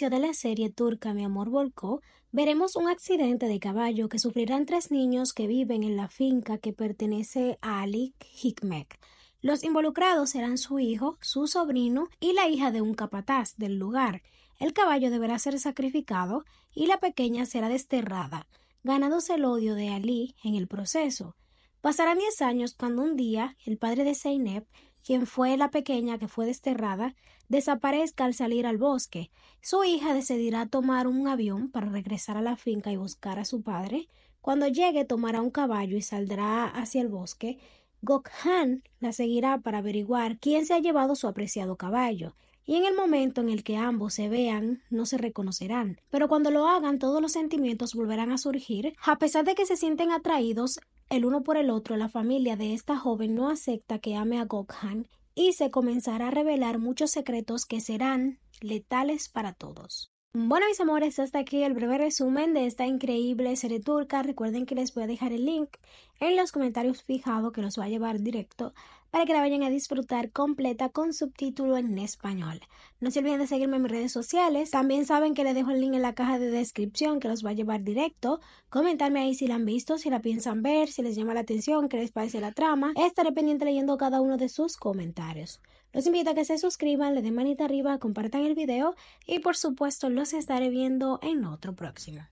de la serie turca Mi amor volcó, veremos un accidente de caballo que sufrirán tres niños que viven en la finca que pertenece a Ali Hikmek. Los involucrados serán su hijo, su sobrino y la hija de un capataz del lugar. El caballo deberá ser sacrificado y la pequeña será desterrada, ganándose el odio de Ali en el proceso. Pasarán diez años cuando un día el padre de Zeynep quien fue la pequeña que fue desterrada, desaparezca al salir al bosque. Su hija decidirá tomar un avión para regresar a la finca y buscar a su padre. Cuando llegue tomará un caballo y saldrá hacia el bosque. Gokhan la seguirá para averiguar quién se ha llevado su apreciado caballo y en el momento en el que ambos se vean, no se reconocerán. Pero cuando lo hagan, todos los sentimientos volverán a surgir, a pesar de que se sienten atraídos el uno por el otro, la familia de esta joven no acepta que ame a Gokhan y se comenzará a revelar muchos secretos que serán letales para todos. Bueno, mis amores, hasta aquí el breve resumen de esta increíble serie turca. Recuerden que les voy a dejar el link en los comentarios fijado que los va a llevar directo para que la vayan a disfrutar completa con subtítulo en español. No se olviden de seguirme en mis redes sociales. También saben que les dejo el link en la caja de descripción que los va a llevar directo. Comentarme ahí si la han visto, si la piensan ver, si les llama la atención, qué les parece la trama. Estaré pendiente leyendo cada uno de sus comentarios. Los invito a que se suscriban, le den manita arriba, compartan el video y por supuesto los estaré viendo en otro próximo.